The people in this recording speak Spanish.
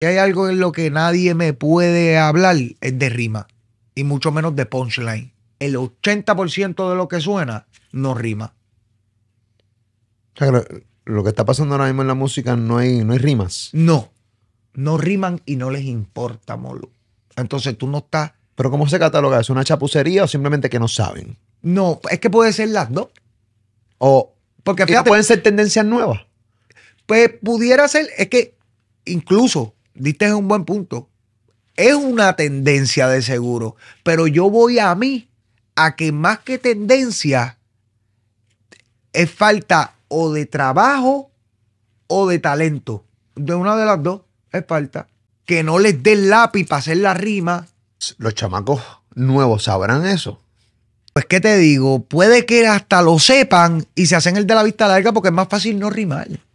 Si hay algo en lo que nadie me puede hablar, es de rima, y mucho menos de punchline. El 80% de lo que suena no rima. O sea, lo que está pasando ahora mismo en la música no hay, no hay rimas. No, no riman y no les importa, Molo. Entonces tú no estás... Pero ¿cómo se cataloga? ¿Es una chapucería o simplemente que no saben? No, es que puede ser las dos. O... Porque pueden ser tendencias nuevas. Pues pudiera ser, es que incluso diste un buen punto. Es una tendencia de seguro, pero yo voy a mí a que más que tendencia es falta o de trabajo o de talento. De una de las dos es falta. Que no les dé lápiz para hacer la rima. Los chamacos nuevos sabrán eso. Pues, ¿qué te digo? Puede que hasta lo sepan y se hacen el de la vista larga porque es más fácil no rimar.